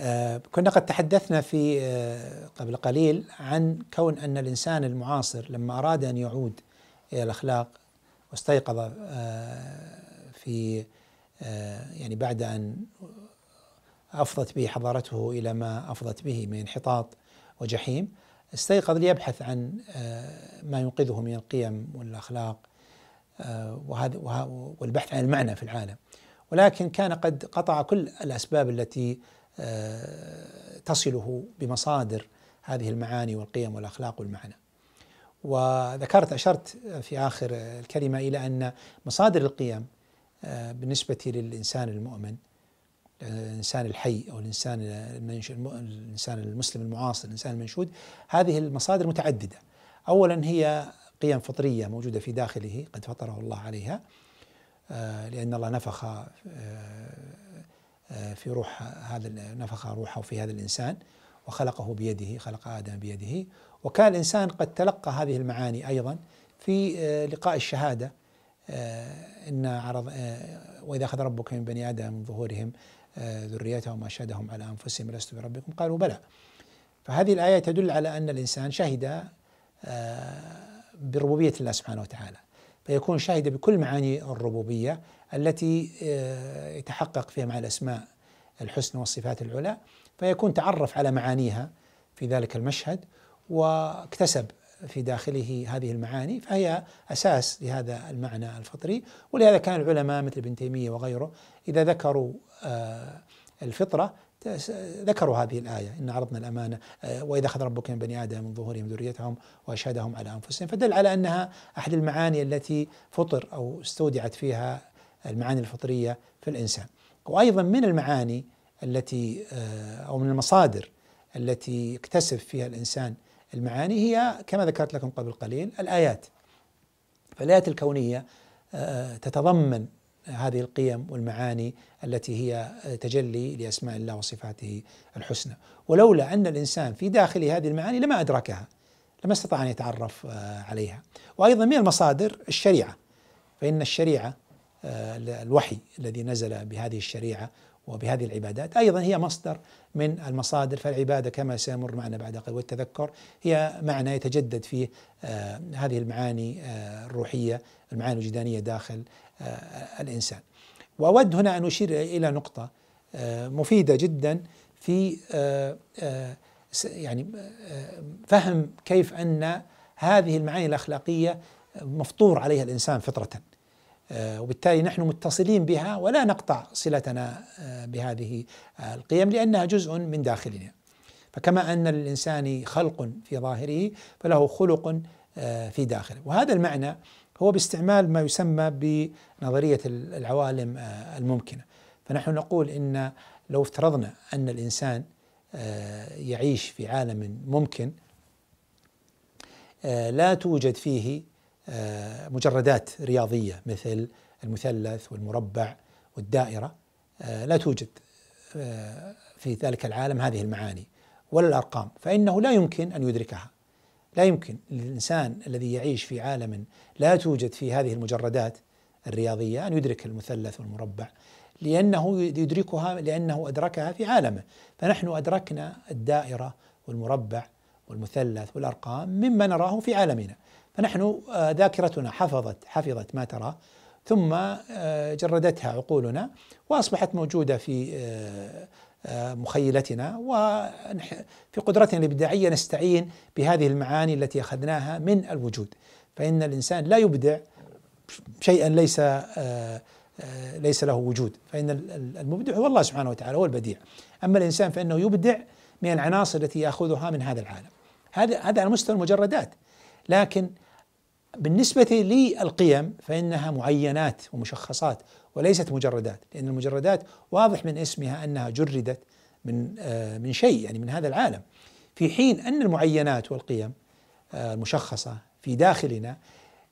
آه، كنا قد تحدثنا في آه، قبل قليل عن كون ان الانسان المعاصر لما اراد ان يعود الى الاخلاق واستيقظ آه، في يعني بعد ان افضت به حضارته الى ما افضت به من انحطاط وجحيم استيقظ ليبحث عن ما ينقذه من القيم والاخلاق وهذا والبحث عن المعنى في العالم ولكن كان قد قطع كل الاسباب التي تصله بمصادر هذه المعاني والقيم والاخلاق والمعنى. وذكرت اشرت في اخر الكلمه الى ان مصادر القيم آه، بالنسبه للانسان المؤمن آه، الانسان الحي او الانسان الانسان المسلم المعاصر، الانسان المنشود، هذه المصادر متعدده. اولا هي قيم فطريه موجوده في داخله قد فطره الله عليها آه، لان الله نفخ آه، في روح هذا نفخ روحه في هذا الإنسان وخلقه بيده خلق آدم بيده وكان الإنسان قد تلقى هذه المعاني أيضا في آه، لقاء الشهادة آه، إن عرض وإذا أخذ ربك من بني آدم من ظهورهم ذريتهم شهدهم على أنفسهم لست بربكم قالوا بلى فهذه الآية تدل على أن الإنسان شهد بربوبية الله سبحانه وتعالى فيكون شاهد بكل معاني الربوبية التي آه، يتحقق فيها مع الأسماء الحسنى والصفات العلى فيكون تعرف على معانيها في ذلك المشهد واكتسب في داخله هذه المعاني فهي اساس لهذا المعنى الفطري ولهذا كان العلماء مثل ابن تيميه وغيره اذا ذكروا آه، الفطره ذكروا هذه الآية إن عرضنا الأمانة آه، وإذا أخذ ربك من بني آدم من ظهورهم ذريتهم وأشهدهم على أنفسهم فدل على أنها أحد المعاني التي فطر أو استودعت فيها المعاني الفطرية في الإنسان وأيضا من المعاني التي آه، أو من المصادر التي اكتسب فيها الإنسان المعاني هي كما ذكرت لكم قبل قليل الآيات فالآيات الكونية آه، تتضمن هذه القيم والمعاني التي هي تجلي لاسماء الله وصفاته الحسنى، ولولا ان الانسان في داخله هذه المعاني لما ادركها لما استطاع ان يتعرف آه، عليها، وايضا من المصادر الشريعه فان الشريعه آه، الوحي الذي نزل بهذه الشريعه وبهذه العبادات أيضا هي مصدر من المصادر فالعبادة كما سيمر معنا بعد قليل والتذكر هي معنى يتجدد فيه آه، هذه المعاني الروحية المعاني الوجدانية داخل آه، الانسان. واود هنا ان اشير الى نقطه آه، مفيده جدا في آه، يعني فهم كيف ان هذه المعاني الاخلاقيه مفطور عليها الانسان فطره. وبالتالي نحن متصلين بها ولا نقطع صلتنا بهذه القيم لانها جزء من داخلنا. فكما ان للانسان خلق في ظاهره فله خلق في داخله، وهذا المعنى هو باستعمال ما يسمى بنظرية العوالم آه، الممكنة فنحن نقول إن لو افترضنا أن الإنسان آه، يعيش في عالم ممكن آه، لا توجد فيه مجردات رياضية مثل المثلث والمربع والدائرة لا توجد في ذلك العالم هذه المعاني ولا الأرقام فإنه لا يمكن أن يدركها لا يمكن للإنسان الذي يعيش في عالم لا توجد فيه هذه المجردات الرياضية أن يدرك المثلث والمربع لأنه يدركها لأنه أدركها في عالمه فنحن أدركنا الدائرة والمربع والمثلث والأرقام مما نراه في عالمنا فنحن آه، ذاكرتنا حفظت حفظت ما تراه ثم آه، جردتها عقولنا واصبحت موجوده في آه، مخيلتنا وفي قدرتنا الابداعيه نستعين بهذه المعاني التي اخذناها من الوجود فان الانسان لا يبدع شيئا ليس آه، آه، ليس له وجود فان المبدع هو الله سبحانه وتعالى هو البديع اما الانسان فانه يبدع من العناصر التي ياخذها من هذا العالم هذا هذا على مستوى المجردات لكن بالنسبة للقيم فإنها معينات ومشخصات وليست مجردات لأن المجردات واضح من اسمها أنها جردت من آه، من شيء يعني من هذا العالم في حين أن المعينات والقيم آه، المشخصة في داخلنا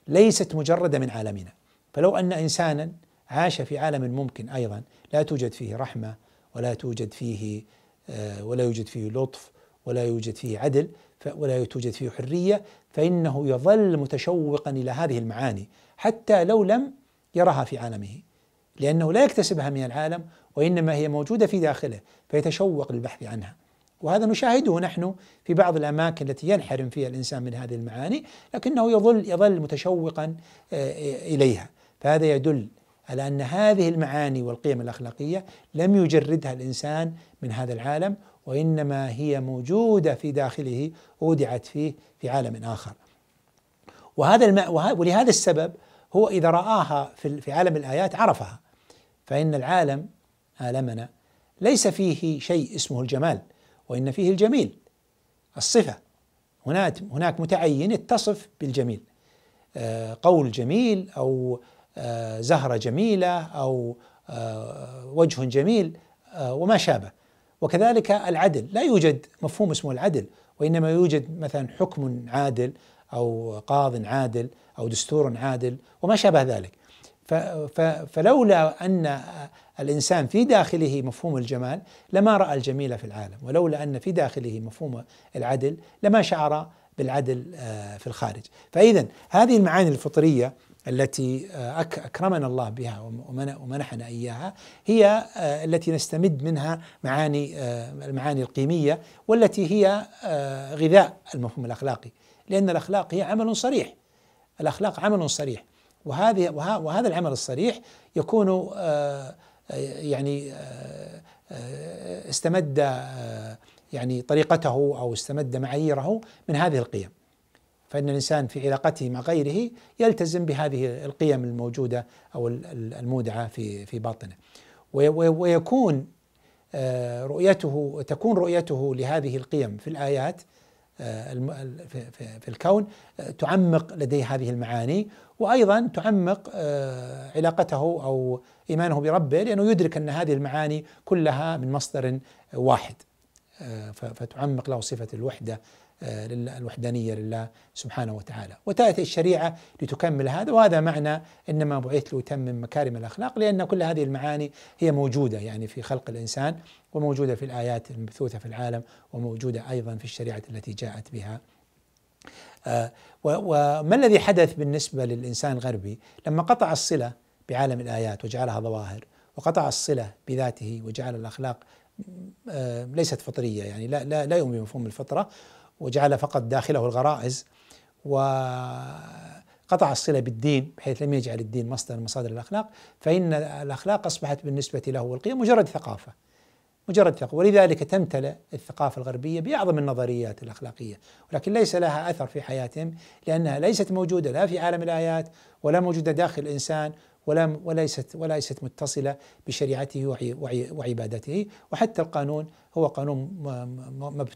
ليست مجردة من عالمنا فلو أن إنسانا عاش في عالم ممكن أيضا لا توجد فيه رحمة ولا توجد فيه آه، ولا يوجد فيه لطف ولا يوجد فيه عدل ولا توجد فيه حرية فإنه يظل متشوقا إلى هذه المعاني حتى لو لم يرها في عالمه لأنه لا يكتسبها من العالم وإنما هي موجودة في داخله فيتشوق للبحث عنها وهذا نشاهده نحن في بعض الأماكن التي ينحرم فيها الإنسان من هذه المعاني لكنه يظل, يظل متشوقا آه، آه، إليها فهذا يدل على أن هذه المعاني والقيم الأخلاقية لم يجردها الإنسان من هذا العالم وانما هي موجوده في داخله اودعت فيه في عالم اخر. وهذا الماء ولهذا السبب هو اذا راها في في عالم الايات عرفها فان العالم عالمنا ليس فيه شيء اسمه الجمال وان فيه الجميل الصفه هناك هناك متعين اتصف بالجميل آه، قول جميل او آه، زهره جميله او آه، وجه جميل وما شابه وكذلك العدل لا يوجد مفهوم اسمه العدل وإنما يوجد مثلا حكم عادل أو قاض عادل أو دستور عادل وما شابه ذلك فلولا أن الإنسان في داخله مفهوم الجمال لما رأى الجميل في العالم ولولا أن في داخله مفهوم العدل لما شعر بالعدل آه، في الخارج فإذا هذه المعاني الفطرية التي آه، اكرمنا الله بها ومنحنا اياها هي آه، التي نستمد منها معاني آه، المعاني القيميه والتي هي غذاء المفهوم الاخلاقي لان الاخلاق هي عمل صريح الاخلاق عمل صريح وهذه وهذا العمل الصريح يكون يعني استمد يعني طريقته او استمد معاييره من هذه القيم فإن الإنسان في علاقته مع غيره يلتزم بهذه القيم الموجودة أو المودعة في في باطنه ويكون آه، رؤيته تكون رؤيته لهذه القيم في الآيات آه، في الكون آه، تعمق لديه هذه المعاني وايضا تعمق علاقته او ايمانه بربه لانه يدرك ان هذه المعاني كلها من مصدر واحد فتعمق له صفه الوحده آه، لله الوحدانية لله سبحانه وتعالى وتأتي الشريعة لتكمل هذا وهذا معنى إنما بعثت لأتمم مكارم الأخلاق لأن كل هذه المعاني هي موجودة يعني في خلق الإنسان وموجودة في الآيات المبثوثة في العالم وموجودة أيضا في الشريعة التي جاءت بها آه، وما الذي حدث بالنسبة للإنسان الغربي لما قطع الصلة بعالم الآيات وجعلها ظواهر وقطع الصلة بذاته وجعل الأخلاق آه، ليست فطرية يعني لا, لا, لا يؤمن بمفهوم الفطرة وجعل فقط داخله الغرائز وقطع الصلة بالدين بحيث لم يجعل الدين مصدر من مصادر الأخلاق فإن الأخلاق أصبحت بالنسبة له والقيم مجرد ثقافة مجرد ثقافة ولذلك تمتلئ الثقافة الغربية بأعظم النظريات الأخلاقية ولكن ليس لها أثر في حياتهم لأنها ليست موجودة لا في عالم الآيات ولا موجودة داخل الإنسان ولا وليست وليست متصلة بشريعته وعبادته وحتى القانون هو قانون